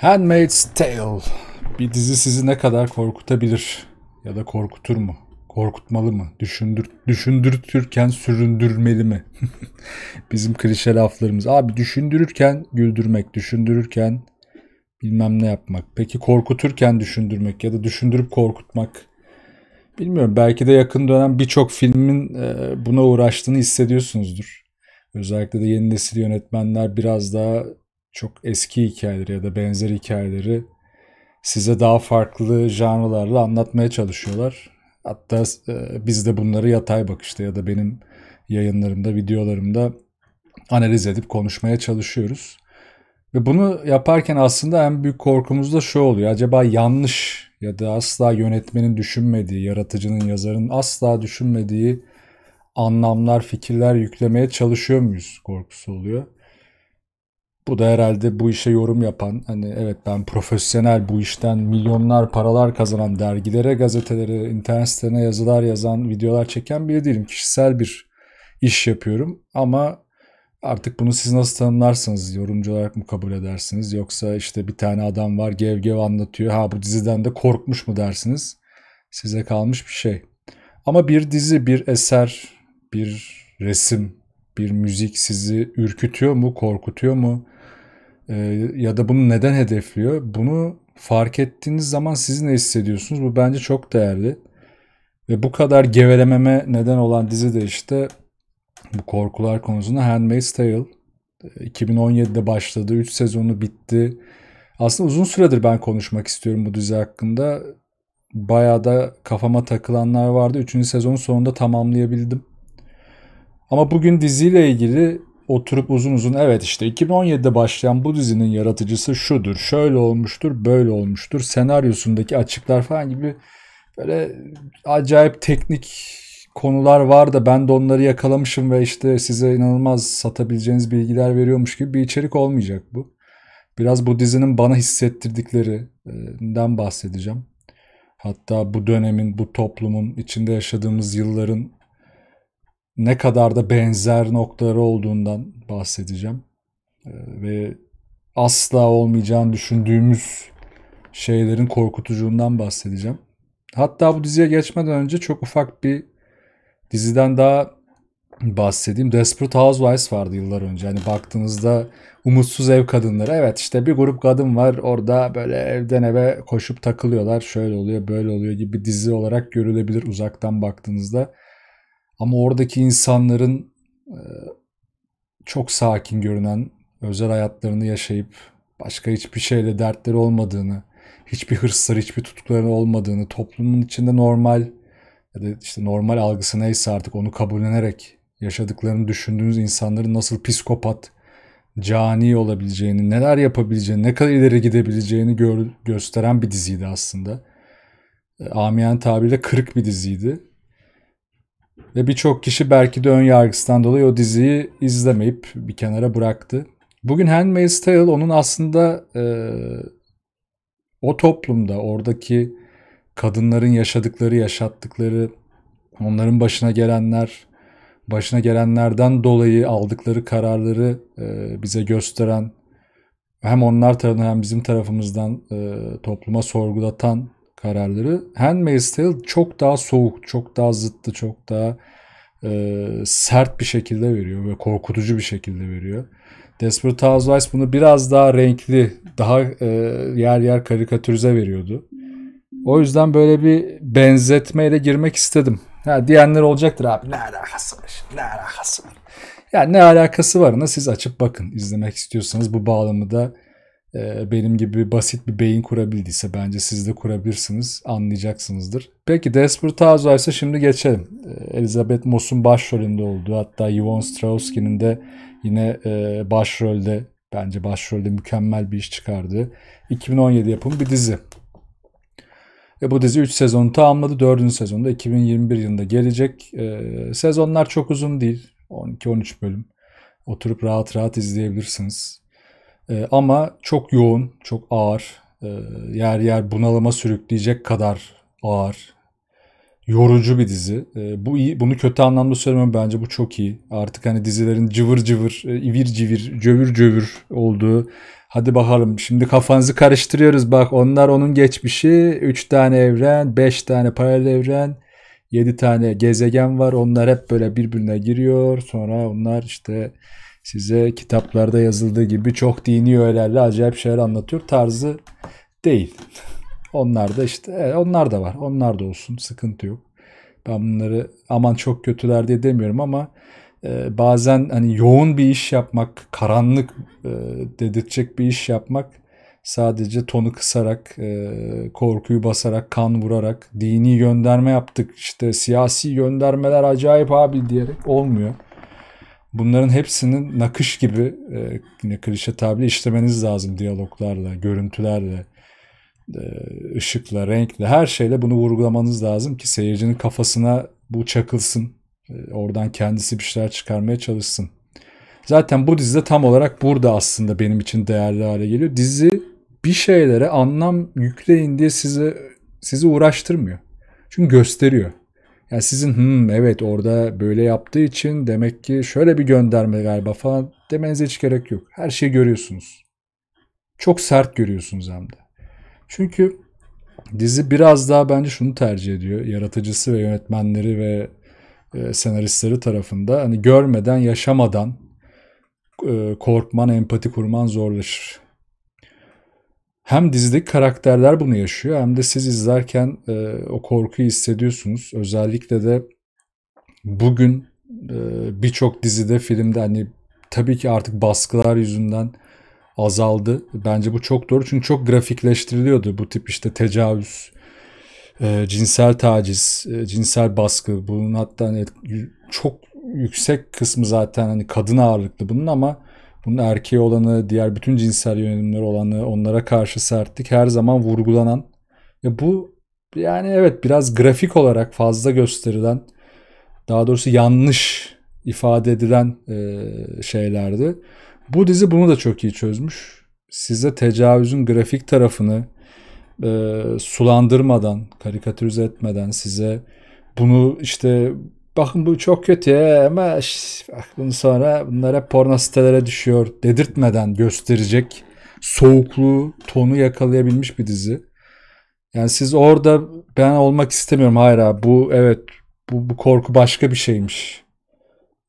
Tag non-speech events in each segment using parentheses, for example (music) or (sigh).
Handmaid's Tale. Bir dizi sizi ne kadar korkutabilir ya da korkutur mu? Korkutmalı mı? Düşündür, düşündürtürken süründürmeli mi? (laughs) Bizim klişe laflarımız. Abi düşündürürken güldürmek, düşündürürken bilmem ne yapmak. Peki korkuturken düşündürmek ya da düşündürüp korkutmak. Bilmiyorum belki de yakın dönem birçok filmin e, buna uğraştığını hissediyorsunuzdur. Özellikle de yeni nesil yönetmenler biraz daha çok eski hikayeleri ya da benzer hikayeleri size daha farklı janrlarla anlatmaya çalışıyorlar. Hatta e, biz de bunları yatay bakışta ya da benim yayınlarımda, videolarımda analiz edip konuşmaya çalışıyoruz. Ve bunu yaparken aslında en büyük korkumuz da şu oluyor. Acaba yanlış ya da asla yönetmenin düşünmediği, yaratıcının, yazarın asla düşünmediği anlamlar, fikirler yüklemeye çalışıyor muyuz korkusu oluyor. Bu da herhalde bu işe yorum yapan hani evet ben profesyonel bu işten milyonlar paralar kazanan dergilere, gazetelere, internet sitelerine yazılar yazan, videolar çeken biri değilim. Kişisel bir iş yapıyorum ama artık bunu siz nasıl tanımlarsınız? Yorumcu olarak mı kabul edersiniz? Yoksa işte bir tane adam var gev gev anlatıyor. Ha bu diziden de korkmuş mu dersiniz? Size kalmış bir şey. Ama bir dizi, bir eser, bir resim, bir müzik sizi ürkütüyor mu, korkutuyor mu? Ee, ya da bunu neden hedefliyor? Bunu fark ettiğiniz zaman siz ne hissediyorsunuz? Bu bence çok değerli. Ve bu kadar gevelememe neden olan dizi de işte bu korkular konusunda Handmaid's Tale. 2017'de başladı. 3 sezonu bitti. Aslında uzun süredir ben konuşmak istiyorum bu dizi hakkında. Bayağı da kafama takılanlar vardı. 3. sezon sonunda tamamlayabildim. Ama bugün diziyle ilgili oturup uzun uzun evet işte 2017'de başlayan bu dizinin yaratıcısı şudur, şöyle olmuştur, böyle olmuştur, senaryosundaki açıklar falan gibi böyle acayip teknik konular var da ben de onları yakalamışım ve işte size inanılmaz satabileceğiniz bilgiler veriyormuş gibi bir içerik olmayacak bu. Biraz bu dizinin bana hissettirdiklerinden bahsedeceğim. Hatta bu dönemin, bu toplumun, içinde yaşadığımız yılların ne kadar da benzer noktaları olduğundan bahsedeceğim. Ee, ve asla olmayacağını düşündüğümüz şeylerin korkutucuğundan bahsedeceğim. Hatta bu diziye geçmeden önce çok ufak bir diziden daha bahsedeyim. Desperate Housewives vardı yıllar önce. Hani baktığınızda umutsuz ev kadınları. Evet işte bir grup kadın var orada böyle evden eve koşup takılıyorlar. Şöyle oluyor böyle oluyor gibi dizi olarak görülebilir uzaktan baktığınızda. Ama oradaki insanların e, çok sakin görünen, özel hayatlarını yaşayıp başka hiçbir şeyle dertleri olmadığını, hiçbir hırsları, hiçbir tutukları olmadığını, toplumun içinde normal ya da işte normal algısı neyse artık onu kabullenerek yaşadıklarını düşündüğünüz insanların nasıl psikopat, cani olabileceğini, neler yapabileceğini, ne kadar ileri gidebileceğini gör, gösteren bir diziydi aslında. E, Amiyen tabirle kırık bir diziydi. Ve birçok kişi belki de ön yargısından dolayı o diziyi izlemeyip bir kenara bıraktı. Bugün Handmaid's Tale onun aslında e, o toplumda oradaki kadınların yaşadıkları, yaşattıkları, onların başına gelenler, başına gelenlerden dolayı aldıkları kararları e, bize gösteren hem onlar tarafından hem bizim tarafımızdan e, topluma sorgulatan kararları. Handmaid's Tale çok daha soğuk, çok daha zıttı, çok daha e, sert bir şekilde veriyor ve korkutucu bir şekilde veriyor. Desperate Housewives bunu biraz daha renkli, daha e, yer yer karikatürize veriyordu. O yüzden böyle bir benzetmeyle girmek istedim. Ha, diyenler olacaktır abi. Ne alakası var? Ne alakası var? Yani ne alakası var? Siz açıp bakın. izlemek istiyorsanız bu bağlamı da ee, benim gibi basit bir beyin kurabildiyse bence siz de kurabilirsiniz. Anlayacaksınızdır. Peki Desperate Housewives şimdi geçelim. Ee, Elizabeth Moss'un başrolünde olduğu hatta Yvonne Strahovski'nin de yine e, başrolde bence başrolde mükemmel bir iş çıkardığı 2017 yapımı bir dizi. E bu dizi 3 sezonu tamamladı. 4. sezonda 2021 yılında gelecek. Ee, sezonlar çok uzun değil. 12-13 bölüm. Oturup rahat rahat izleyebilirsiniz. Ee, ama çok yoğun, çok ağır, ee, yer yer bunalıma sürükleyecek kadar ağır, yorucu bir dizi. Ee, bu iyi, bunu kötü anlamda söylemiyorum bence bu çok iyi. Artık hani dizilerin cıvır cıvır, e, ivir civir, cövür cövür olduğu Hadi bakalım şimdi kafanızı karıştırıyoruz bak onlar onun geçmişi 3 tane evren 5 tane paralel evren 7 tane gezegen var onlar hep böyle birbirine giriyor sonra onlar işte size kitaplarda yazıldığı gibi çok dini öğelerle acayip şeyler anlatıyor tarzı değil. (laughs) onlar da işte e, onlar da var. Onlar da olsun. Sıkıntı yok. Ben bunları aman çok kötüler diye demiyorum ama e, bazen hani yoğun bir iş yapmak, karanlık e, dedirtecek bir iş yapmak sadece tonu kısarak, e, korkuyu basarak, kan vurarak, dini gönderme yaptık işte siyasi göndermeler acayip abi diyerek olmuyor. Bunların hepsinin nakış gibi e, yine klişe tabiri işlemeniz lazım diyaloglarla, görüntülerle, e, ışıkla, renkle, her şeyle bunu vurgulamanız lazım ki seyircinin kafasına bu çakılsın. E, oradan kendisi bir şeyler çıkarmaya çalışsın. Zaten bu dizide tam olarak burada aslında benim için değerli hale geliyor. Dizi bir şeylere anlam yükleyin diye sizi sizi uğraştırmıyor. Çünkü gösteriyor. Yani sizin hmm, evet orada böyle yaptığı için demek ki şöyle bir gönderme galiba falan demenize hiç gerek yok. Her şeyi görüyorsunuz. Çok sert görüyorsunuz hem de. Çünkü dizi biraz daha bence şunu tercih ediyor. Yaratıcısı ve yönetmenleri ve e, senaristleri tarafında hani görmeden, yaşamadan e, korkman, empati kurman zorlaşır hem dizideki karakterler bunu yaşıyor hem de siz izlerken e, o korkuyu hissediyorsunuz. Özellikle de bugün e, birçok dizide, filmde hani tabii ki artık baskılar yüzünden azaldı. Bence bu çok doğru çünkü çok grafikleştiriliyordu bu tip işte tecavüz, e, cinsel taciz, e, cinsel baskı. Bunun hatta hani çok yüksek kısmı zaten hani kadın ağırlıklı bunun ama bunun erkeği olanı, diğer bütün cinsel yönelimler olanı, onlara karşı sertlik her zaman vurgulanan ve bu yani evet biraz grafik olarak fazla gösterilen, daha doğrusu yanlış ifade edilen e, şeylerdi. Bu dizi bunu da çok iyi çözmüş. Size tecavüzün grafik tarafını e, sulandırmadan, karikatürize etmeden size bunu işte bakın bu çok kötü ama şş, bunu sonra bunlara porno sitelere düşüyor dedirtmeden gösterecek soğukluğu, tonu yakalayabilmiş bir dizi. Yani siz orada ben olmak istemiyorum hayır abi bu evet bu, bu korku başka bir şeymiş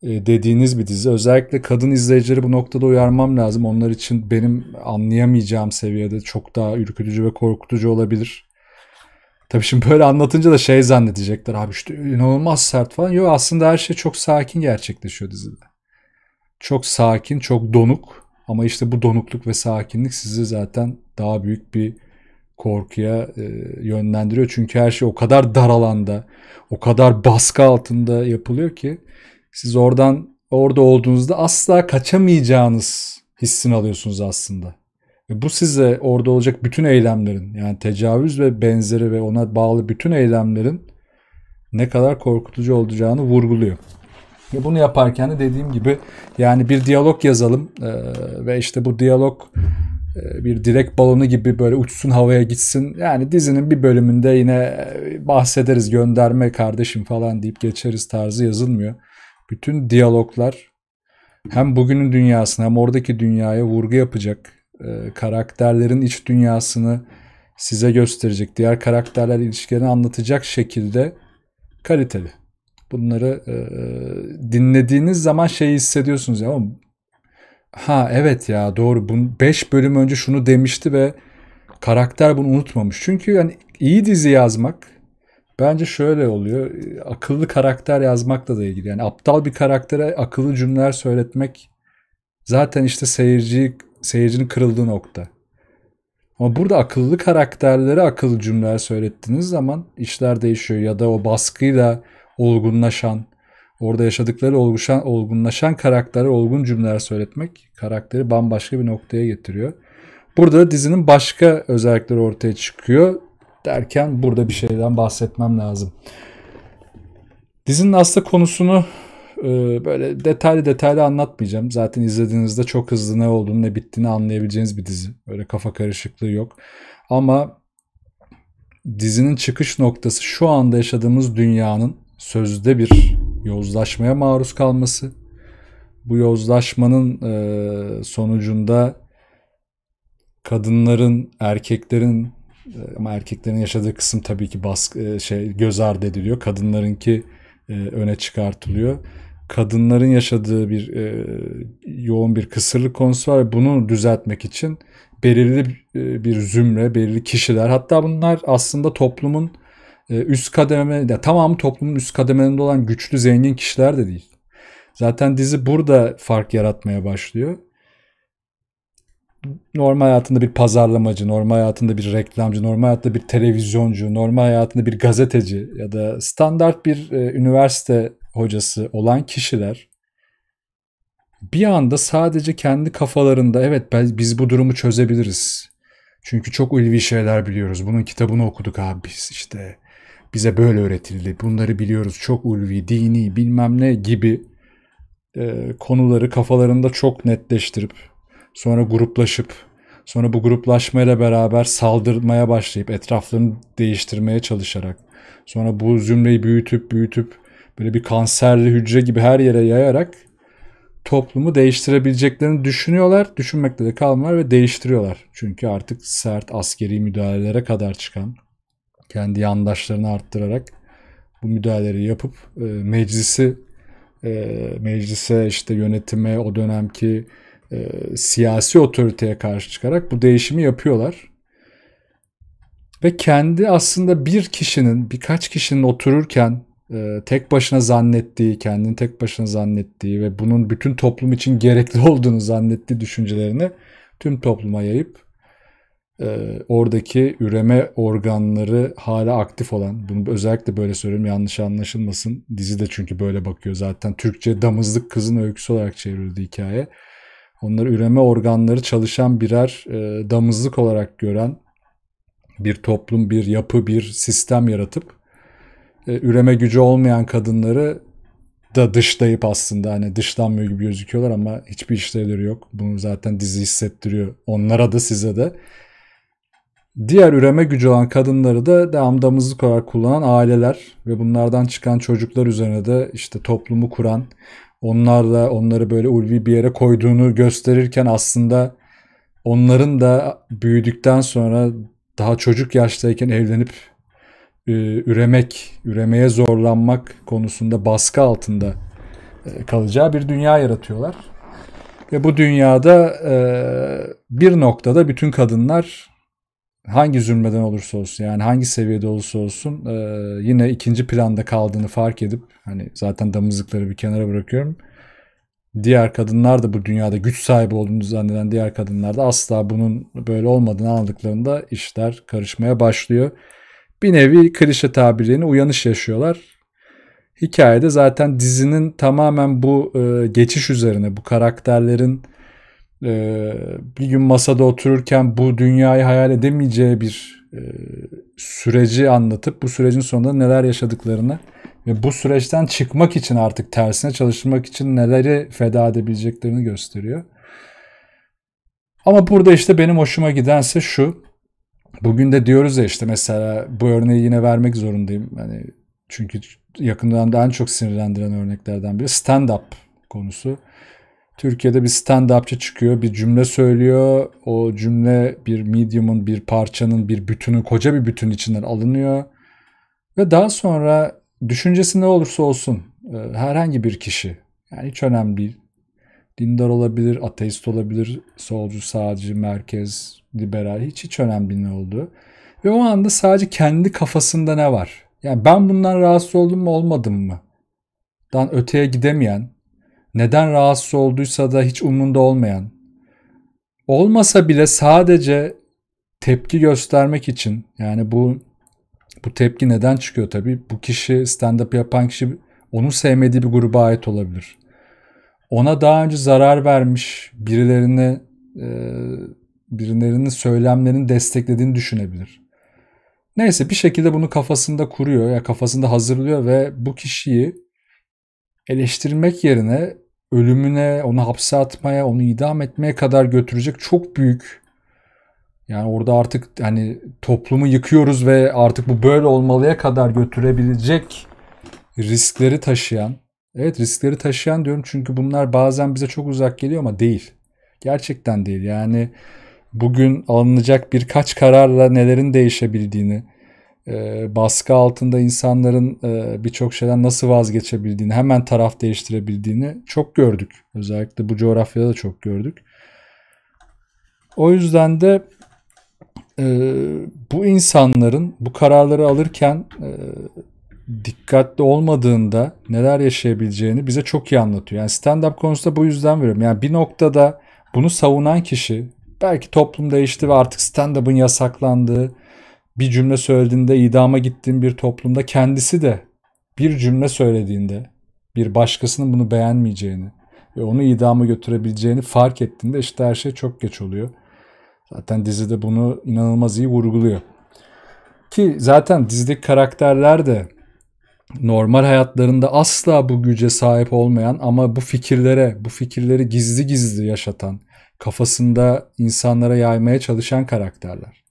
e, dediğiniz bir dizi. Özellikle kadın izleyicileri bu noktada uyarmam lazım. Onlar için benim anlayamayacağım seviyede çok daha ürkütücü ve korkutucu olabilir. Tabii şimdi böyle anlatınca da şey zannedecekler abi işte inanılmaz sert falan. Yok aslında her şey çok sakin gerçekleşiyor dizide. Çok sakin, çok donuk ama işte bu donukluk ve sakinlik sizi zaten daha büyük bir korkuya e, yönlendiriyor. Çünkü her şey o kadar dar alanda, o kadar baskı altında yapılıyor ki siz oradan orada olduğunuzda asla kaçamayacağınız hissini alıyorsunuz aslında. E, bu size orada olacak bütün eylemlerin yani tecavüz ve benzeri ve ona bağlı bütün eylemlerin ne kadar korkutucu olacağını vurguluyor. Ve bunu yaparken de dediğim gibi yani bir diyalog yazalım e, ve işte bu diyalog e, bir direk balonu gibi böyle uçsun havaya gitsin. Yani dizinin bir bölümünde yine e, bahsederiz gönderme kardeşim falan deyip geçeriz tarzı yazılmıyor. Bütün diyaloglar hem bugünün dünyasına hem oradaki dünyaya vurgu yapacak e, karakterlerin iç dünyasını size gösterecek, diğer karakterler ilişkilerini anlatacak şekilde kaliteli. Bunları e, e dinlediğiniz zaman şey hissediyorsunuz ya. ama Ha evet ya doğru. 5 bölüm önce şunu demişti ve karakter bunu unutmamış. Çünkü yani iyi dizi yazmak bence şöyle oluyor. Akıllı karakter yazmakla da ilgili. Yani aptal bir karaktere akıllı cümleler söyletmek zaten işte seyirciyi seyircinin kırıldığı nokta. Ama burada akıllı karakterlere akıllı cümleler söylettiğiniz zaman işler değişiyor ya da o baskıyla olgunlaşan, orada yaşadıkları olguşan, olgunlaşan karaktere olgun cümleler söyletmek karakteri bambaşka bir noktaya getiriyor. Burada dizinin başka özellikleri ortaya çıkıyor derken burada bir şeyden bahsetmem lazım. Dizinin aslında konusunu ee, böyle detaylı detaylı anlatmayacağım. Zaten izlediğinizde çok hızlı ne olduğunu ne bittiğini anlayabileceğiniz bir dizi. Böyle kafa karışıklığı yok. Ama dizinin çıkış noktası şu anda yaşadığımız dünyanın sözde bir yozlaşmaya maruz kalması. Bu yozlaşmanın e, sonucunda kadınların, erkeklerin e, ama erkeklerin yaşadığı kısım tabii ki baskı, e, şey göz ardı ediliyor. Kadınlarınki öne çıkartılıyor kadınların yaşadığı bir e, yoğun bir kısırlık konusu var. Bunu düzeltmek için belirli e, bir zümre, belirli kişiler hatta bunlar aslında toplumun e, üst kademe, yani tamamı toplumun üst kademelerinde olan güçlü zengin kişiler de değil. Zaten dizi burada fark yaratmaya başlıyor. Normal hayatında bir pazarlamacı, normal hayatında bir reklamcı, normal hayatında bir televizyoncu, normal hayatında bir gazeteci ya da standart bir e, üniversite hocası olan kişiler bir anda sadece kendi kafalarında evet biz bu durumu çözebiliriz. Çünkü çok ulvi şeyler biliyoruz. Bunun kitabını okuduk abi biz işte. Bize böyle öğretildi. Bunları biliyoruz. Çok ulvi, dini bilmem ne gibi e, konuları kafalarında çok netleştirip sonra gruplaşıp sonra bu gruplaşmayla beraber saldırmaya başlayıp etraflarını değiştirmeye çalışarak sonra bu zümreyi büyütüp büyütüp böyle bir kanserli hücre gibi her yere yayarak toplumu değiştirebileceklerini düşünüyorlar. Düşünmekte de kalmıyorlar ve değiştiriyorlar. Çünkü artık sert askeri müdahalelere kadar çıkan kendi yandaşlarını arttırarak bu müdahaleleri yapıp e, meclisi e, meclise işte yönetime o dönemki e, siyasi otoriteye karşı çıkarak bu değişimi yapıyorlar. Ve kendi aslında bir kişinin birkaç kişinin otururken e, tek başına zannettiği, kendini tek başına zannettiği ve bunun bütün toplum için gerekli (laughs) olduğunu zannettiği düşüncelerini tüm topluma yayıp e, oradaki üreme organları hala aktif olan, bunu özellikle böyle söylüyorum yanlış anlaşılmasın. Dizi de çünkü böyle bakıyor zaten. Türkçe damızlık kızın öyküsü olarak çevrildi hikaye. Onları üreme organları çalışan birer e, damızlık olarak gören bir toplum, bir yapı, bir sistem yaratıp e, üreme gücü olmayan kadınları da dışlayıp aslında hani dışlanmıyor gibi gözüküyorlar ama hiçbir işlevleri yok. Bunu zaten dizi hissettiriyor. Onlara da size de. Diğer üreme gücü olan kadınları da devamlı olarak kullanan aileler ve bunlardan çıkan çocuklar üzerine de işte toplumu kuran, onlarla onları böyle ulvi bir yere koyduğunu gösterirken aslında onların da büyüdükten sonra daha çocuk yaştayken evlenip e, üremek, üremeye zorlanmak konusunda baskı altında e, kalacağı bir dünya yaratıyorlar. Ve bu dünyada e, bir noktada bütün kadınlar hangi zümreden olursa olsun yani hangi seviyede olursa olsun yine ikinci planda kaldığını fark edip hani zaten damızlıkları bir kenara bırakıyorum. Diğer kadınlar da bu dünyada güç sahibi olduğunu zanneden diğer kadınlar da asla bunun böyle olmadığını anladıklarında işler karışmaya başlıyor bir nevi klişe tabirini uyanış yaşıyorlar. Hikayede zaten dizinin tamamen bu e, geçiş üzerine bu karakterlerin e, bir gün masada otururken bu dünyayı hayal edemeyeceği bir e, süreci anlatıp bu sürecin sonunda neler yaşadıklarını ve bu süreçten çıkmak için artık tersine çalışmak için neleri feda edebileceklerini gösteriyor. Ama burada işte benim hoşuma gidense şu. Bugün de diyoruz ya işte mesela bu örneği yine vermek zorundayım. Hani çünkü yakın dönemde en çok sinirlendiren örneklerden biri stand-up konusu. Türkiye'de bir stand-upçı çıkıyor, bir cümle söylüyor. O cümle bir medium'un, bir parçanın, bir bütünün, koca bir bütün içinden alınıyor. Ve daha sonra düşüncesi ne olursa olsun e, herhangi bir kişi, yani hiç önemli Dindar olabilir, ateist olabilir, solcu, sağcı, merkez, liberal hiç hiç önemli ne oldu. Ve o anda sadece kendi kafasında ne var? Yani ben bundan rahatsız oldum mu olmadım mı? Dan öteye gidemeyen, neden rahatsız olduysa da hiç umrunda olmayan, olmasa bile sadece tepki göstermek için yani bu bu tepki neden çıkıyor tabii? Bu kişi stand-up yapan kişi onu sevmediği bir gruba ait olabilir ona daha önce zarar vermiş birilerini e, birilerinin söylemlerini desteklediğini düşünebilir. Neyse bir şekilde bunu kafasında kuruyor ya kafasında hazırlıyor ve bu kişiyi eleştirmek yerine ölümüne, onu hapse atmaya, onu idam etmeye kadar götürecek çok büyük yani orada artık hani toplumu yıkıyoruz ve artık bu böyle olmalıya kadar götürebilecek riskleri taşıyan Evet riskleri taşıyan diyorum çünkü bunlar bazen bize çok uzak geliyor ama değil. Gerçekten değil. Yani bugün alınacak birkaç kararla nelerin değişebildiğini, e, baskı altında insanların e, birçok şeyden nasıl vazgeçebildiğini, hemen taraf değiştirebildiğini çok gördük. Özellikle bu coğrafyada da çok gördük. O yüzden de e, bu insanların bu kararları alırken dikkatli olmadığında neler yaşayabileceğini bize çok iyi anlatıyor. Yani stand-up konusunda bu yüzden veriyorum. Yani bir noktada bunu savunan kişi belki toplum değişti ve artık stand-up'ın yasaklandığı bir cümle söylediğinde idama gittiğim bir toplumda kendisi de bir cümle söylediğinde bir başkasının bunu beğenmeyeceğini ve onu idama götürebileceğini fark ettiğinde işte her şey çok geç oluyor. Zaten dizide bunu inanılmaz iyi vurguluyor. Ki zaten dizideki karakterler de normal hayatlarında asla bu güce sahip olmayan ama bu fikirlere, bu fikirleri gizli gizli yaşatan, kafasında insanlara yaymaya çalışan karakterler.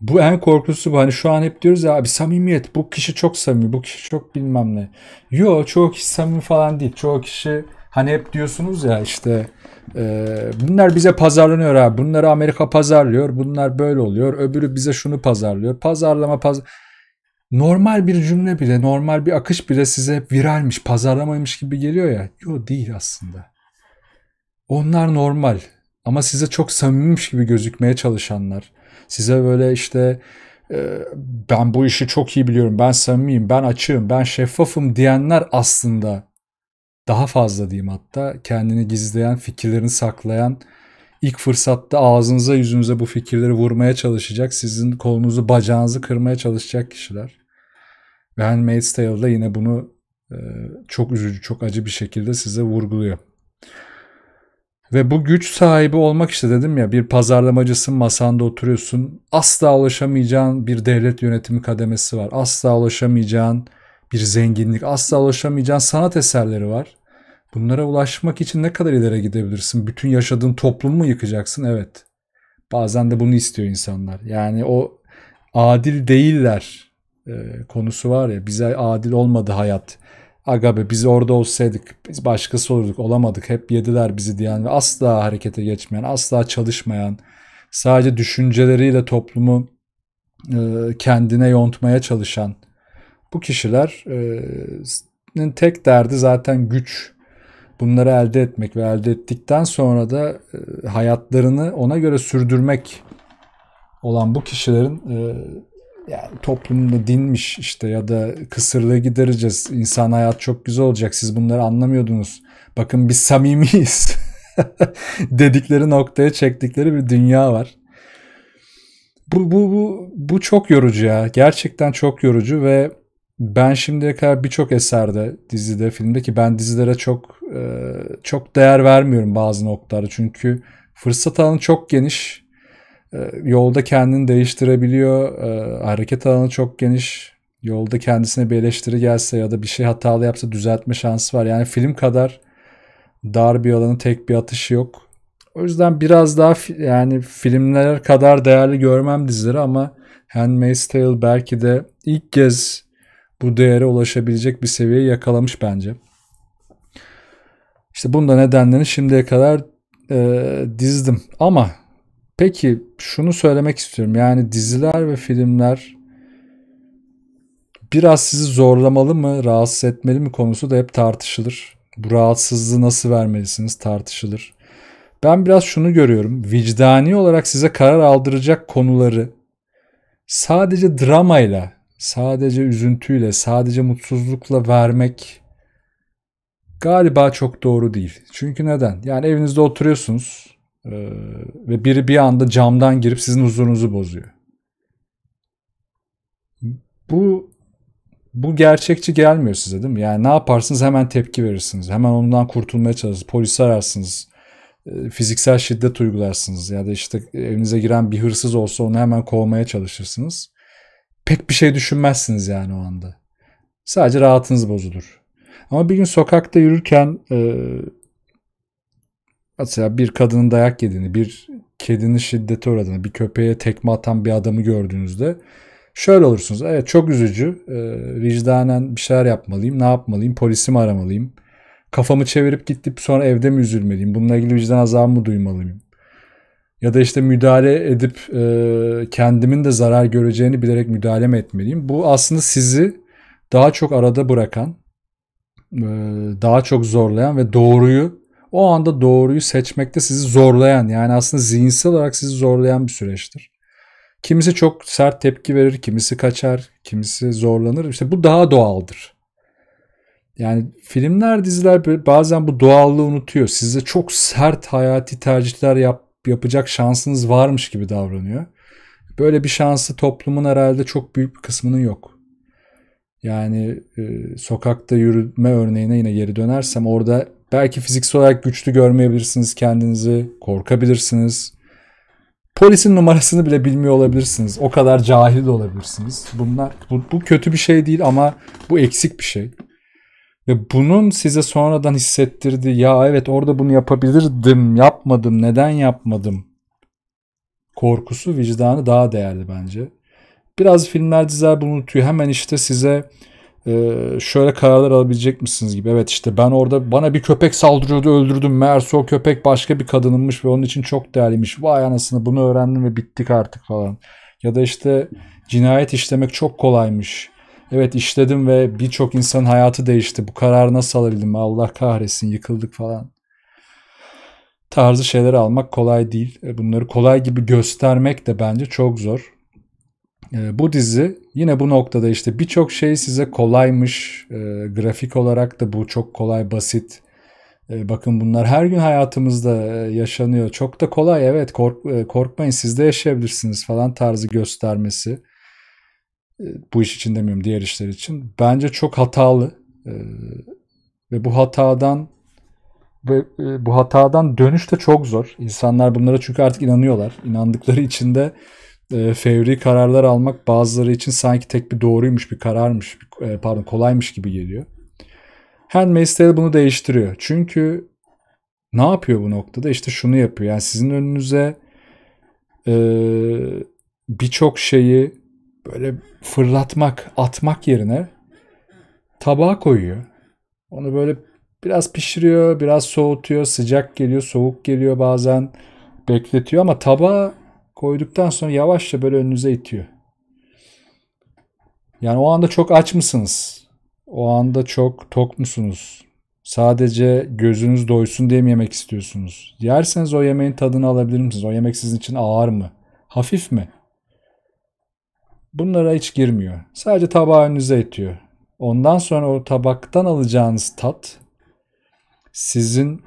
Bu en korkusu bu. Hani şu an hep diyoruz ya abi samimiyet. Bu kişi çok samimi. Bu kişi çok bilmem ne. Yo çoğu kişi samimi falan değil. Çoğu kişi hani hep diyorsunuz ya işte e, bunlar bize pazarlanıyor abi. Bunları Amerika pazarlıyor. Bunlar böyle oluyor. Öbürü bize şunu pazarlıyor. Pazarlama pazar normal bir cümle bile, normal bir akış bile size viralmiş, pazarlamaymış gibi geliyor ya. Yo değil aslında. Onlar normal ama size çok samimiymiş gibi gözükmeye çalışanlar. Size böyle işte ee, ben bu işi çok iyi biliyorum, ben samimiyim, ben açığım, ben şeffafım diyenler aslında daha fazla diyeyim hatta kendini gizleyen, fikirlerini saklayan ilk fırsatta ağzınıza yüzünüze bu fikirleri vurmaya çalışacak, sizin kolunuzu bacağınızı kırmaya çalışacak kişiler. Ve Handmaid's Tale'da yine bunu e, çok üzücü, çok acı bir şekilde size vurguluyor. Ve bu güç sahibi olmak işte dedim ya bir pazarlamacısın masanda oturuyorsun. Asla ulaşamayacağın bir devlet yönetimi kademesi var. Asla ulaşamayacağın bir zenginlik, asla ulaşamayacağın sanat eserleri var. Bunlara ulaşmak için ne kadar ileri gidebilirsin? Bütün yaşadığın toplumu mu yıkacaksın? Evet. Bazen de bunu istiyor insanlar. Yani o adil değiller e, konusu var ya. Bize adil olmadı hayat. Aga be biz orada olsaydık, biz başkası olurduk, olamadık. Hep yediler bizi diyen ve asla harekete geçmeyen, asla çalışmayan, sadece düşünceleriyle toplumu e, kendine yontmaya çalışan bu kişilerin e, tek derdi zaten güç bunları elde etmek ve elde ettikten sonra da e, hayatlarını ona göre sürdürmek olan bu kişilerin e, yani toplumda dinmiş işte ya da kısırlığı gidereceğiz. İnsan hayat çok güzel olacak. Siz bunları anlamıyordunuz. Bakın biz samimiyiz. (laughs) dedikleri noktaya çektikleri bir dünya var. Bu, bu, bu, bu çok yorucu ya. Gerçekten çok yorucu ve ben şimdiye kadar birçok eserde, dizide, filmde ki ben dizilere çok e, çok değer vermiyorum bazı noktalarda. Çünkü fırsat alanı çok geniş. E, yolda kendini değiştirebiliyor. E, hareket alanı çok geniş. Yolda kendisine bir eleştiri gelse ya da bir şey hatalı yapsa düzeltme şansı var. Yani film kadar dar bir alanı tek bir atışı yok. O yüzden biraz daha yani filmler kadar değerli görmem dizileri ama Handmaid's Tale belki de ilk kez bu değere ulaşabilecek bir seviyeyi yakalamış bence. İşte bunda nedenlerini şimdiye kadar e, dizdim. Ama peki şunu söylemek istiyorum. Yani diziler ve filmler biraz sizi zorlamalı mı, rahatsız etmeli mi konusu da hep tartışılır. Bu rahatsızlığı nasıl vermelisiniz tartışılır. Ben biraz şunu görüyorum. Vicdani olarak size karar aldıracak konuları sadece dramayla sadece üzüntüyle, sadece mutsuzlukla vermek galiba çok doğru değil. Çünkü neden? Yani evinizde oturuyorsunuz e, ve biri bir anda camdan girip sizin huzurunuzu bozuyor. Bu bu gerçekçi gelmiyor size değil mi? Yani ne yaparsınız hemen tepki verirsiniz. Hemen ondan kurtulmaya çalışırsınız. Polisi ararsınız. E, fiziksel şiddet uygularsınız. Ya da işte evinize giren bir hırsız olsa onu hemen kovmaya çalışırsınız pek bir şey düşünmezsiniz yani o anda. Sadece rahatınız bozulur. Ama bir gün sokakta yürürken e, mesela bir kadının dayak yediğini, bir kedinin şiddete uğradığını, bir köpeğe tekme atan bir adamı gördüğünüzde şöyle olursunuz. Evet çok üzücü. E, vicdanen bir şeyler yapmalıyım. Ne yapmalıyım? Polisi mi aramalıyım? Kafamı çevirip gittip sonra evde mi üzülmeliyim? Bununla ilgili vicdan azabı mı duymalıyım? Ya da işte müdahale edip e, kendimin de zarar göreceğini bilerek müdahale mi etmeliyim? Bu aslında sizi daha çok arada bırakan, e, daha çok zorlayan ve doğruyu o anda doğruyu seçmekte sizi zorlayan yani aslında zihinsel olarak sizi zorlayan bir süreçtir. Kimisi çok sert tepki verir, kimisi kaçar, kimisi zorlanır. İşte bu daha doğaldır. Yani filmler, diziler bazen bu doğallığı unutuyor. Size çok sert hayati tercihler yap yapacak şansınız varmış gibi davranıyor. Böyle bir şansı toplumun herhalde çok büyük bir kısmının yok. Yani e, sokakta yürüme örneğine yine geri dönersem orada belki fiziksel olarak güçlü görmeyebilirsiniz kendinizi, korkabilirsiniz. Polisin numarasını bile bilmiyor olabilirsiniz. O kadar cahil de olabilirsiniz. Bunlar bu, bu kötü bir şey değil ama bu eksik bir şey. Ve bunun size sonradan hissettirdi. Ya evet orada bunu yapabilirdim, yapmadım, neden yapmadım? Korkusu, vicdanı daha değerli bence. Biraz filmler, diziler bunu unutuyor. Hemen işte size e, şöyle kararlar alabilecek misiniz gibi. Evet işte ben orada bana bir köpek saldırıyordu öldürdüm. Meğerse o köpek başka bir kadınınmış ve onun için çok değerliymiş. Vay anasını bunu öğrendim ve bittik artık falan. Ya da işte cinayet işlemek çok kolaymış evet işledim ve birçok insanın hayatı değişti. Bu kararı nasıl alabildim? Allah kahretsin yıkıldık falan. Tarzı şeyler almak kolay değil. E, bunları kolay gibi göstermek de bence çok zor. E, bu dizi yine bu noktada işte birçok şey size kolaymış. E, grafik olarak da bu çok kolay, basit. Bakın bunlar her gün hayatımızda yaşanıyor. Çok da kolay evet kork korkmayın siz de yaşayabilirsiniz falan tarzı göstermesi. Ee, bu iş için demiyorum diğer işler için bence çok hatalı ee, ve bu hatadan ve e, bu hatadan dönüş de çok zor. İnsanlar bunlara çünkü artık inanıyorlar. İnandıkları için de e, fevri kararlar almak bazıları için sanki tek bir doğruymuş bir kararmış e, pardon kolaymış gibi geliyor. Handmaid's Tale bunu değiştiriyor. Çünkü ne yapıyor bu noktada? İşte şunu yapıyor. Yani sizin önünüze e, birçok şeyi böyle fırlatmak, atmak yerine tabağa koyuyor. Onu böyle biraz pişiriyor, biraz soğutuyor, sıcak geliyor, soğuk geliyor bazen bekletiyor ama tabağa koyduktan sonra yavaşça böyle önünüze itiyor. Yani o anda çok aç mısınız? O anda çok tok musunuz? Sadece gözünüz doysun diye mi yemek istiyorsunuz? Yerseniz o yemeğin tadını alabilir misiniz? O yemek sizin için ağır mı? Hafif mi? bunlara hiç girmiyor. Sadece tabağı önünüze itiyor. Ondan sonra o tabaktan alacağınız tat sizin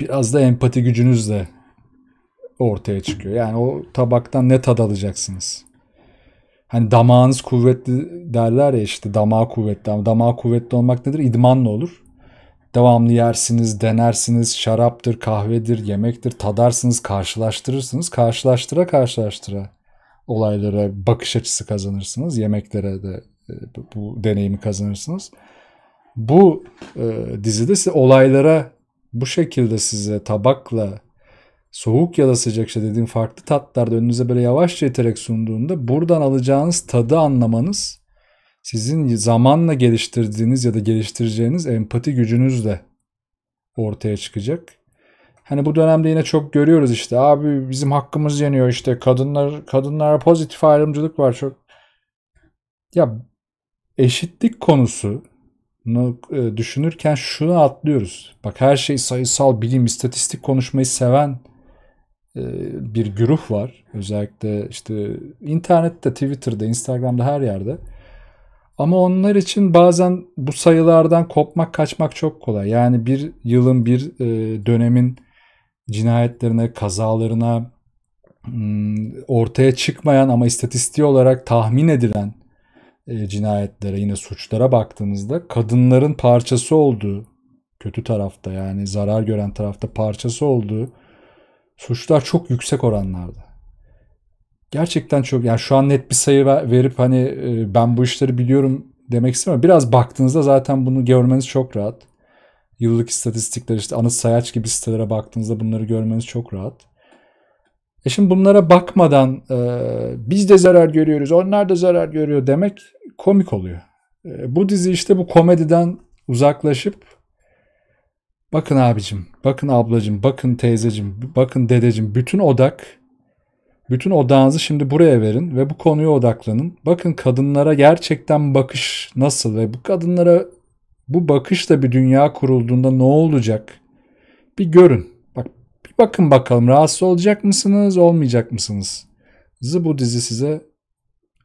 biraz da empati gücünüzle ortaya çıkıyor. Yani o tabaktan ne tad alacaksınız? Hani damağınız kuvvetli derler ya işte damağı kuvvetli ama damağı kuvvetli olmak nedir? İdmanla olur. Devamlı yersiniz, denersiniz, şaraptır, kahvedir, yemektir, tadarsınız, karşılaştırırsınız, karşılaştıra karşılaştıra olaylara bakış açısı kazanırsınız. Yemeklere de e, bu deneyimi kazanırsınız. Bu e, dizide size olaylara bu şekilde size tabakla soğuk ya da sıcak işte dediğim farklı tatlarda önünüze böyle yavaşça iterek sunduğunda buradan alacağınız tadı anlamanız sizin zamanla geliştirdiğiniz ya da geliştireceğiniz empati gücünüzle ortaya çıkacak. Hani bu dönemde yine çok görüyoruz işte abi bizim hakkımız yeniyor işte kadınlar kadınlara pozitif ayrımcılık var çok. Ya eşitlik konusu e, düşünürken şunu atlıyoruz. Bak her şey sayısal, bilim, istatistik konuşmayı seven e, bir güruh var. Özellikle işte internette, Twitter'da, Instagram'da her yerde. Ama onlar için bazen bu sayılardan kopmak, kaçmak çok kolay. Yani bir yılın, bir e, dönemin cinayetlerine, kazalarına hmm, ortaya çıkmayan ama istatistiği olarak tahmin edilen e, cinayetlere yine suçlara baktığınızda kadınların parçası olduğu kötü tarafta yani zarar gören tarafta parçası olduğu suçlar çok yüksek oranlarda. Gerçekten çok yani şu an net bir sayı verip hani e, ben bu işleri biliyorum demek istemiyorum. Biraz baktığınızda zaten bunu görmeniz çok rahat. Yıllık istatistikler işte Anıt Sayaç gibi sitelere baktığınızda bunları görmeniz çok rahat. E şimdi bunlara bakmadan e, biz de zarar görüyoruz, onlar da zarar görüyor demek komik oluyor. E, bu dizi işte bu komediden uzaklaşıp bakın abicim, bakın ablacım, bakın teyzecim, bakın dedecim bütün odak bütün odağınızı şimdi buraya verin ve bu konuya odaklanın. Bakın kadınlara gerçekten bakış nasıl ve bu kadınlara bu bakışla bir dünya kurulduğunda ne olacak? Bir görün. Bak bir bakın bakalım rahatsız olacak mısınız, olmayacak mısınız? Zı bu dizi size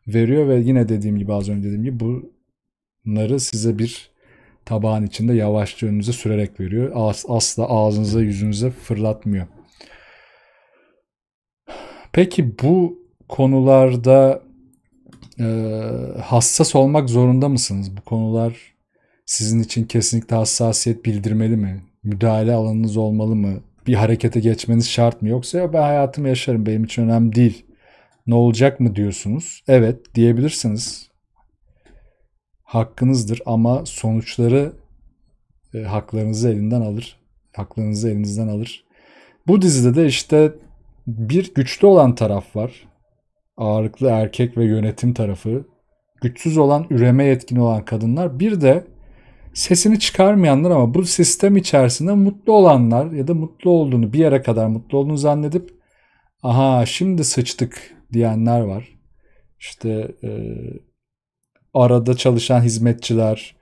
veriyor ve yine dediğim gibi az önce dediğim gibi bunları size bir tabağın içinde yavaşça önünüze sürerek veriyor. Asla ağzınıza yüzünüze fırlatmıyor. Peki bu konularda e, hassas olmak zorunda mısınız? Bu konular sizin için kesinlikle hassasiyet bildirmeli mi? Müdahale alanınız olmalı mı? Bir harekete geçmeniz şart mı? Yoksa ya ben hayatımı yaşarım benim için önemli değil. Ne olacak mı diyorsunuz? Evet diyebilirsiniz. Hakkınızdır ama sonuçları e, haklarınızı elinden alır. Haklarınızı elinizden alır. Bu dizide de işte bir güçlü olan taraf var. Ağırlıklı erkek ve yönetim tarafı. Güçsüz olan, üreme yetkin olan kadınlar. Bir de sesini çıkarmayanlar ama bu sistem içerisinde mutlu olanlar ya da mutlu olduğunu bir yere kadar mutlu olduğunu zannedip aha şimdi sıçtık diyenler var. İşte e, arada çalışan hizmetçiler,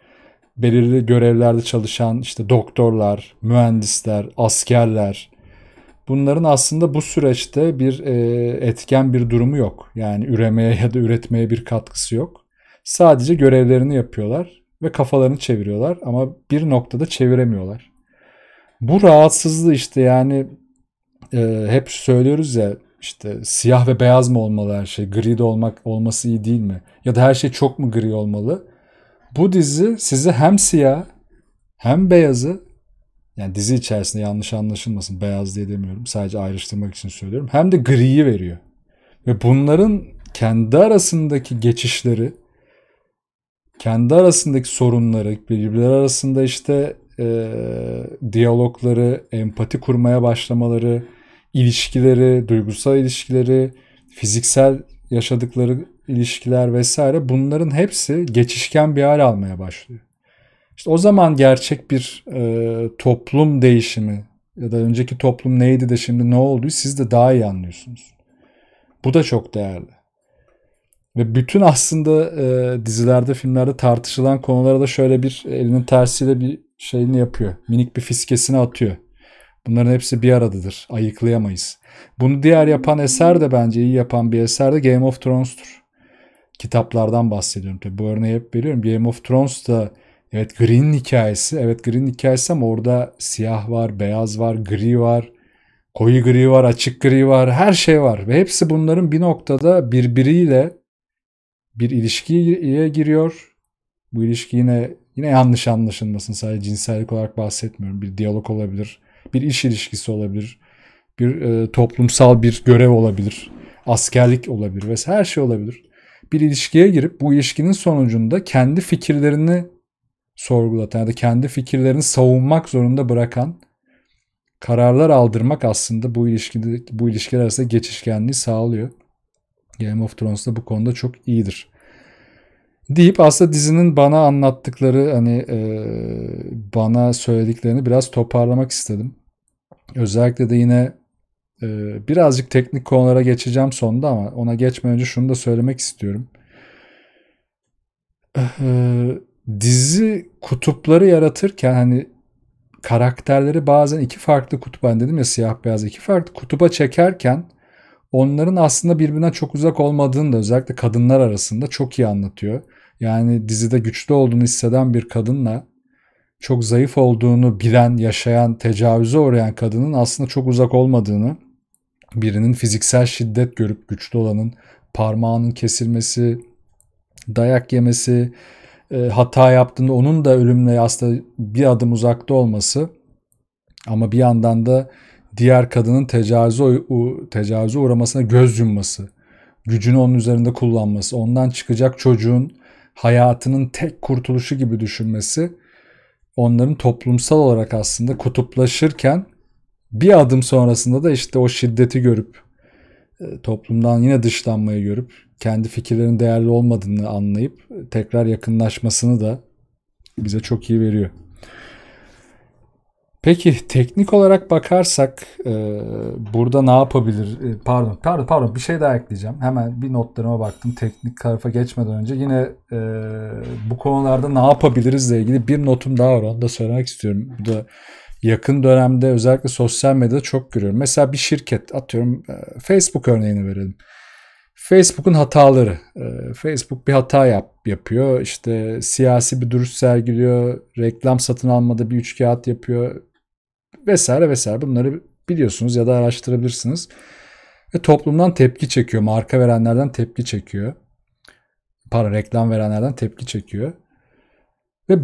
belirli görevlerde çalışan işte doktorlar, mühendisler, askerler bunların aslında bu süreçte bir e, etken bir durumu yok. Yani üremeye ya da üretmeye bir katkısı yok. Sadece görevlerini yapıyorlar ve kafalarını çeviriyorlar ama bir noktada çeviremiyorlar. Bu rahatsızlığı işte yani e, hep söylüyoruz ya işte siyah ve beyaz mı olmalı her şey? Gri de olmak olması iyi değil mi? Ya da her şey çok mu gri olmalı? Bu dizi sizi hem siyah hem beyazı yani dizi içerisinde yanlış anlaşılmasın beyaz diye demiyorum sadece ayrıştırmak için söylüyorum hem de griyi veriyor. Ve bunların kendi arasındaki geçişleri kendi arasındaki sorunları, birbirleri arasında işte e, diyalogları, empati kurmaya başlamaları, ilişkileri, duygusal ilişkileri, fiziksel yaşadıkları ilişkiler vesaire bunların hepsi geçişken bir hal almaya başlıyor. İşte o zaman gerçek bir e, toplum değişimi ya da önceki toplum neydi de şimdi ne oldu siz de daha iyi anlıyorsunuz. Bu da çok değerli. Ve bütün aslında e, dizilerde, filmlerde tartışılan konulara da şöyle bir elinin tersiyle bir şeyini yapıyor. Minik bir fiskesini atıyor. Bunların hepsi bir aradadır. Ayıklayamayız. Bunu diğer yapan eser de bence iyi yapan bir eser de Game of Thrones'tur. Kitaplardan bahsediyorum. Tabii bu örneği hep veriyorum. Game of Thrones da evet Green hikayesi. Evet Green hikayesi ama orada siyah var, beyaz var, gri var. Koyu gri var, açık gri var, her şey var. Ve hepsi bunların bir noktada birbiriyle bir ilişkiye giriyor. Bu ilişki yine yine yanlış anlaşılmasın sadece cinsellik olarak bahsetmiyorum. Bir diyalog olabilir, bir iş ilişkisi olabilir, bir e, toplumsal bir görev olabilir, askerlik olabilir ve her şey olabilir. Bir ilişkiye girip bu ilişkinin sonucunda kendi fikirlerini sorgulatan ya da kendi fikirlerini savunmak zorunda bırakan kararlar aldırmak aslında bu ilişkide bu ilişkiler arasında geçişkenliği sağlıyor. Game of Thrones da bu konuda çok iyidir. Deyip aslında dizinin bana anlattıkları hani e, bana söylediklerini biraz toparlamak istedim. Özellikle de yine e, birazcık teknik konulara geçeceğim sonda ama ona geçmeden önce şunu da söylemek istiyorum. E, dizi kutupları yaratırken hani karakterleri bazen iki farklı kutuba hani dedim ya siyah beyaz iki farklı kutuba çekerken onların aslında birbirine çok uzak olmadığını da özellikle kadınlar arasında çok iyi anlatıyor. Yani dizide güçlü olduğunu hisseden bir kadınla çok zayıf olduğunu bilen, yaşayan, tecavüze uğrayan kadının aslında çok uzak olmadığını, birinin fiziksel şiddet görüp güçlü olanın parmağının kesilmesi, dayak yemesi, e, hata yaptığında onun da ölümle aslında bir adım uzakta olması ama bir yandan da diğer kadının tecavüze, tecavüze uğramasına göz yumması, gücünü onun üzerinde kullanması, ondan çıkacak çocuğun hayatının tek kurtuluşu gibi düşünmesi onların toplumsal olarak aslında kutuplaşırken bir adım sonrasında da işte o şiddeti görüp e, toplumdan yine dışlanmayı görüp kendi fikirlerin değerli olmadığını anlayıp tekrar yakınlaşmasını da bize çok iyi veriyor. Peki teknik olarak bakarsak e, burada ne yapabilir? E, pardon, pardon, pardon bir şey daha ekleyeceğim. Hemen bir notlarıma baktım teknik tarafa geçmeden önce. Yine e, bu konularda ne yapabilirizle ilgili bir notum daha var. Onu da söylemek istiyorum. Bu da yakın dönemde özellikle sosyal medyada çok görüyorum. Mesela bir şirket atıyorum e, Facebook örneğini verelim. Facebook'un hataları. E, Facebook bir hata yap, yapıyor. İşte siyasi bir duruş sergiliyor. Reklam satın almada bir üç kağıt yapıyor vesaire vesaire bunları biliyorsunuz ya da araştırabilirsiniz. Ve toplumdan tepki çekiyor. Marka verenlerden tepki çekiyor. Para reklam verenlerden tepki çekiyor. Ve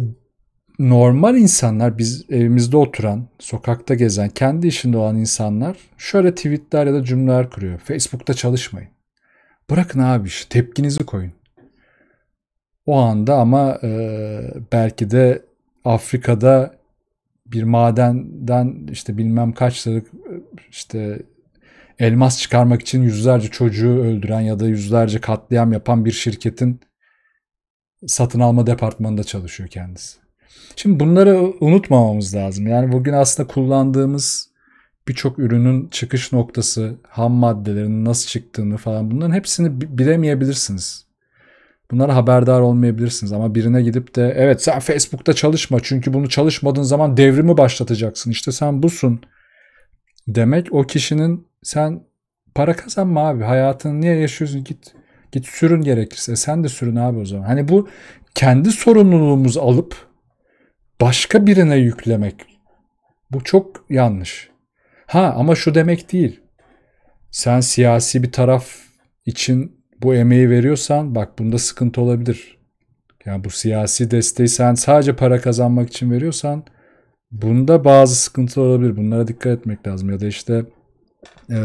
normal insanlar biz evimizde oturan, sokakta gezen, kendi işinde olan insanlar şöyle tweetler ya da cümleler kuruyor. Facebook'ta çalışmayın. Bırakın abi işi, tepkinizi koyun. O anda ama e, belki de Afrika'da bir madenden işte bilmem kaç sarık işte elmas çıkarmak için yüzlerce çocuğu öldüren ya da yüzlerce katliam yapan bir şirketin satın alma departmanında çalışıyor kendisi. Şimdi bunları unutmamamız lazım. Yani bugün aslında kullandığımız birçok ürünün çıkış noktası, ham maddelerin nasıl çıktığını falan bunların hepsini bilemeyebilirsiniz. Bunlara haberdar olmayabilirsiniz ama birine gidip de evet sen Facebook'ta çalışma çünkü bunu çalışmadığın zaman devrimi başlatacaksın işte sen busun demek o kişinin sen para kazanma abi hayatını niye yaşıyorsun git git sürün gerekirse sen de sürün abi o zaman. Hani bu kendi sorumluluğumuzu alıp başka birine yüklemek bu çok yanlış. Ha ama şu demek değil. Sen siyasi bir taraf için bu emeği veriyorsan bak bunda sıkıntı olabilir. Yani bu siyasi desteği sen sadece para kazanmak için veriyorsan bunda bazı sıkıntı olabilir. Bunlara dikkat etmek lazım. Ya da işte e,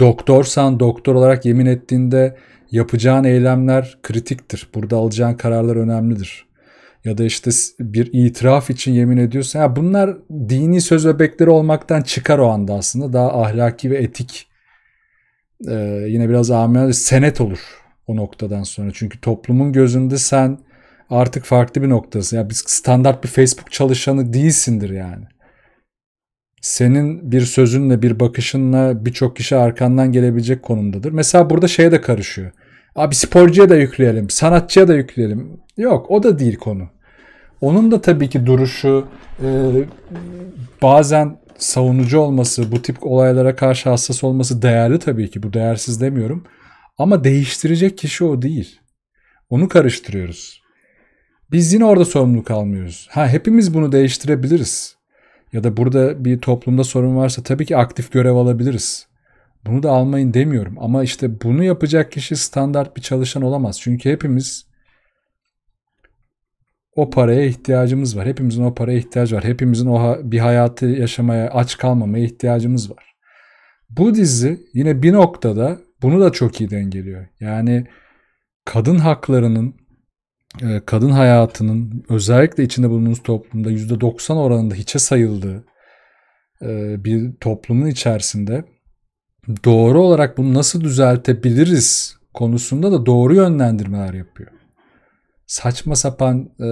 doktorsan doktor olarak yemin ettiğinde yapacağın eylemler kritiktir. Burada alacağın kararlar önemlidir. Ya da işte bir itiraf için yemin ediyorsan. Ya bunlar dini söz öbekleri olmaktan çıkar o anda aslında. Daha ahlaki ve etik e, yine biraz amel senet olur o noktadan sonra. Çünkü toplumun gözünde sen artık farklı bir noktası. Ya biz standart bir Facebook çalışanı değilsindir yani. Senin bir sözünle, bir bakışınla birçok kişi arkandan gelebilecek konumdadır. Mesela burada şeye de karışıyor. Abi sporcuya da yükleyelim, sanatçıya da yükleyelim. Yok, o da değil konu. Onun da tabii ki duruşu e, bazen savunucu olması, bu tip olaylara karşı hassas olması değerli tabii ki. Bu değersiz demiyorum. Ama değiştirecek kişi o değil. Onu karıştırıyoruz. Biz yine orada sorumluluk almıyoruz. Ha hepimiz bunu değiştirebiliriz. Ya da burada bir toplumda sorun varsa tabii ki aktif görev alabiliriz. Bunu da almayın demiyorum ama işte bunu yapacak kişi standart bir çalışan olamaz. Çünkü hepimiz o paraya ihtiyacımız var. Hepimizin o paraya ihtiyacı var. Hepimizin o bir hayatı yaşamaya, aç kalmamaya ihtiyacımız var. Bu dizi yine bir noktada bunu da çok iyi dengeliyor. Yani kadın haklarının, e, kadın hayatının özellikle içinde bulunduğumuz toplumda %90 oranında hiçe sayıldığı e, bir toplumun içerisinde doğru olarak bunu nasıl düzeltebiliriz konusunda da doğru yönlendirmeler yapıyor saçma sapan e,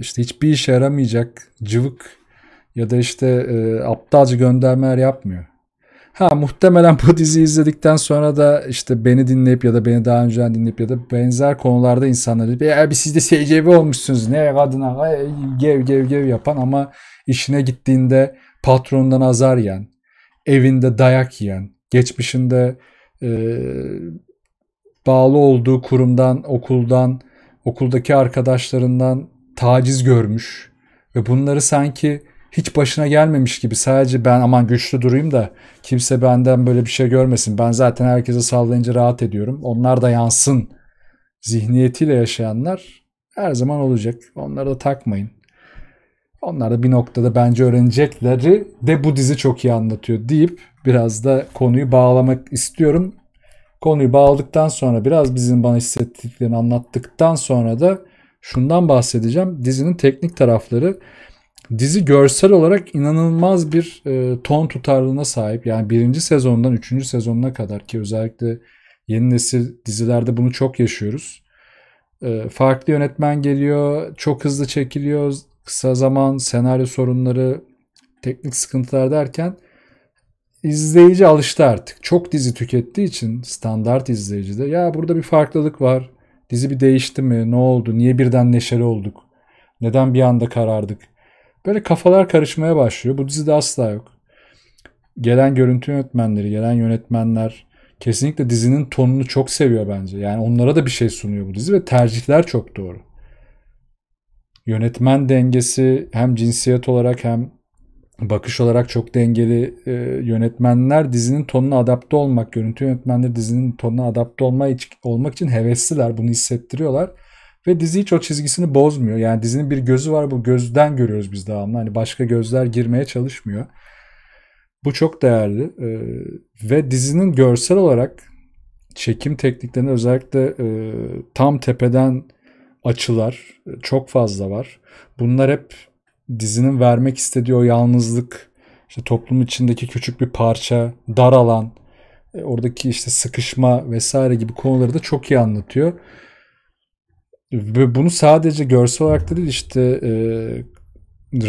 işte hiçbir işe yaramayacak cıvık ya da işte e, aptalca göndermeler yapmıyor. Ha muhtemelen bu dizi izledikten sonra da işte beni dinleyip ya da beni daha önceden dinleyip ya da benzer konularda insanlar diyor. bir siz de SCV olmuşsunuz ne kadına gev gev gev yapan ama işine gittiğinde patronundan azar yiyen, evinde dayak yiyen, geçmişinde e, bağlı olduğu kurumdan, okuldan okuldaki arkadaşlarından taciz görmüş ve bunları sanki hiç başına gelmemiş gibi sadece ben aman güçlü durayım da kimse benden böyle bir şey görmesin. Ben zaten herkese sallayınca rahat ediyorum. Onlar da yansın zihniyetiyle yaşayanlar her zaman olacak. Onlara da takmayın. Onlar da bir noktada bence öğrenecekleri de bu dizi çok iyi anlatıyor deyip biraz da konuyu bağlamak istiyorum. Konuyu bağladıktan sonra biraz bizim bana hissettiklerini anlattıktan sonra da şundan bahsedeceğim. Dizinin teknik tarafları dizi görsel olarak inanılmaz bir e, ton tutarlılığına sahip. Yani birinci sezondan üçüncü sezonuna kadar ki özellikle yeni nesil dizilerde bunu çok yaşıyoruz. E, farklı yönetmen geliyor, çok hızlı çekiliyor, kısa zaman, senaryo sorunları, teknik sıkıntılar derken izleyici alıştı artık. Çok dizi tükettiği için standart izleyicide ya burada bir farklılık var. Dizi bir değişti mi? Ne oldu? Niye birden neşeli olduk? Neden bir anda karardık? Böyle kafalar karışmaya başlıyor. Bu dizide asla yok. Gelen görüntü yönetmenleri, gelen yönetmenler kesinlikle dizinin tonunu çok seviyor bence. Yani onlara da bir şey sunuyor bu dizi ve tercihler çok doğru. Yönetmen dengesi hem cinsiyet olarak hem bakış olarak çok dengeli e, yönetmenler dizinin tonuna adapte olmak, görüntü yönetmenleri dizinin tonuna adapte olma, olmak için hevesliler. Bunu hissettiriyorlar. Ve dizi hiç o çizgisini bozmuyor. Yani dizinin bir gözü var. Bu gözden görüyoruz biz devamlı. Hani başka gözler girmeye çalışmıyor. Bu çok değerli. E, ve dizinin görsel olarak çekim tekniklerinde özellikle e, tam tepeden açılar e, çok fazla var. Bunlar hep dizinin vermek istediği o yalnızlık, işte toplum içindeki küçük bir parça, dar alan, e, oradaki işte sıkışma vesaire gibi konuları da çok iyi anlatıyor. Ve bunu sadece görsel olarak da değil işte e,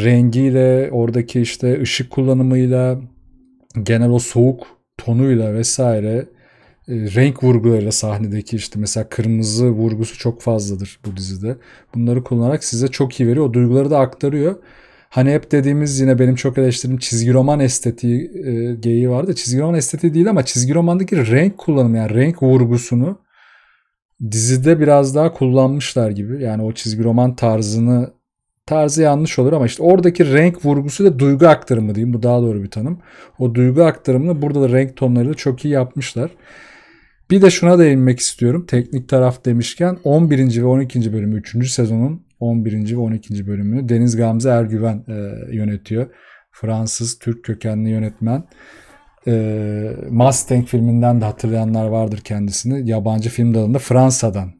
rengiyle, oradaki işte ışık kullanımıyla, genel o soğuk tonuyla vesaire e, renk vurgularıyla sahnedeki işte mesela kırmızı vurgusu çok fazladır bu dizide. Bunları kullanarak size çok iyi veriyor. O duyguları da aktarıyor. Hani hep dediğimiz yine benim çok eleştirdiğim çizgi roman estetiği e, geyiği vardı. Çizgi roman estetiği değil ama çizgi romandaki renk kullanımı yani renk vurgusunu dizide biraz daha kullanmışlar gibi. Yani o çizgi roman tarzını tarzı yanlış olur ama işte oradaki renk vurgusu da duygu aktarımı diyeyim. Bu daha doğru bir tanım. O duygu aktarımını burada da renk tonlarıyla çok iyi yapmışlar. Bir de şuna değinmek istiyorum. Teknik taraf demişken 11. ve 12. bölümü 3. sezonun 11. ve 12. bölümünü Deniz Gamze Ergüven e, yönetiyor. Fransız Türk kökenli yönetmen. E, Mustang filminden de hatırlayanlar vardır kendisini. Yabancı film dalında Fransa'dan.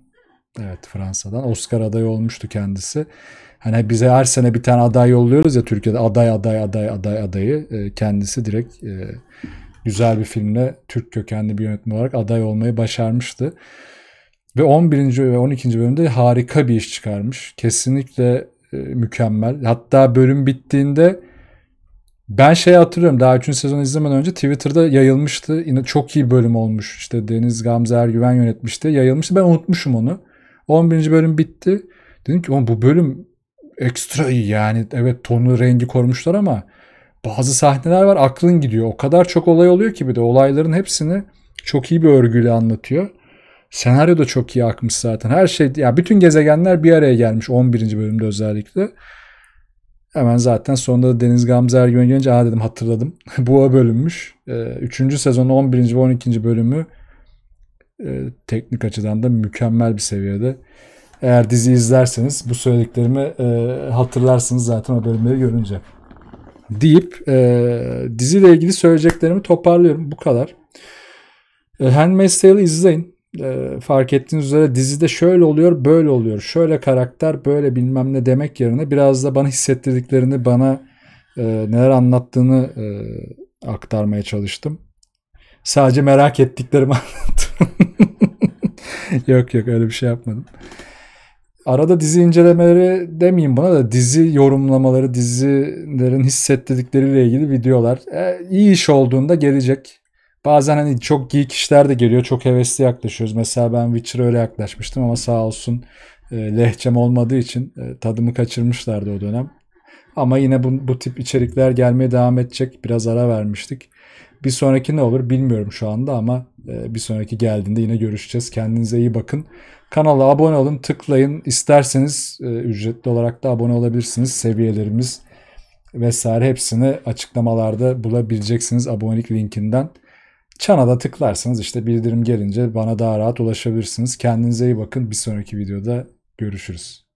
Evet Fransa'dan. Oscar adayı olmuştu kendisi. Hani bize her sene bir tane aday yolluyoruz ya Türkiye'de aday aday aday aday adayı. E, kendisi direkt e, güzel bir filmle Türk kökenli bir yönetmen olarak aday olmayı başarmıştı. Ve 11. ve 12. bölümde harika bir iş çıkarmış. Kesinlikle e, mükemmel. Hatta bölüm bittiğinde ben şey hatırlıyorum daha 3. sezonu izlemeden önce Twitter'da yayılmıştı. Yine çok iyi bölüm olmuş. İşte Deniz Gamze Ergüven yönetmişti. Yayılmıştı. Ben unutmuşum onu. 11. bölüm bitti. Dedim ki bu bölüm ekstra iyi yani. Evet tonu rengi korumuşlar ama bazı sahneler var aklın gidiyor. O kadar çok olay oluyor ki bir de olayların hepsini çok iyi bir örgüyle anlatıyor. Senaryo da çok iyi akmış zaten. Her şey ya yani bütün gezegenler bir araya gelmiş 11. bölümde özellikle. Hemen zaten sonunda Deniz Gamze Ergüven gelince aa dedim hatırladım. (laughs) Buğa bölünmüş. Ee, üçüncü sezonun 11. ve 12. bölümü e, teknik açıdan da mükemmel bir seviyede. Eğer dizi izlerseniz bu söylediklerimi e, hatırlarsınız zaten o bölümleri görünce deyip e, diziyle ilgili söyleyeceklerimi toparlıyorum. Bu kadar. E, Handmaid's Tale'ı izleyin. E, fark ettiğiniz üzere dizide şöyle oluyor böyle oluyor. Şöyle karakter böyle bilmem ne demek yerine biraz da bana hissettirdiklerini bana e, neler anlattığını e, aktarmaya çalıştım. Sadece merak ettiklerimi (laughs) anlattım. yok yok öyle bir şey yapmadım arada dizi incelemeleri demeyeyim buna da dizi yorumlamaları, dizilerin hissettirdikleriyle ilgili videolar. E, iyi iş olduğunda gelecek. Bazen hani çok geek işler de geliyor. Çok hevesli yaklaşıyoruz. Mesela ben Witcher'a öyle yaklaşmıştım ama sağ olsun e, lehçem olmadığı için e, tadımı kaçırmışlardı o dönem. Ama yine bu, bu tip içerikler gelmeye devam edecek. Biraz ara vermiştik. Bir sonraki ne olur bilmiyorum şu anda ama e, bir sonraki geldiğinde yine görüşeceğiz. Kendinize iyi bakın. Kanala abone olun, tıklayın. İsterseniz e, ücretli olarak da abone olabilirsiniz. Seviyelerimiz vesaire hepsini açıklamalarda bulabileceksiniz abonelik linkinden. Çana tıklarsanız işte bildirim gelince bana daha rahat ulaşabilirsiniz. Kendinize iyi bakın. Bir sonraki videoda görüşürüz.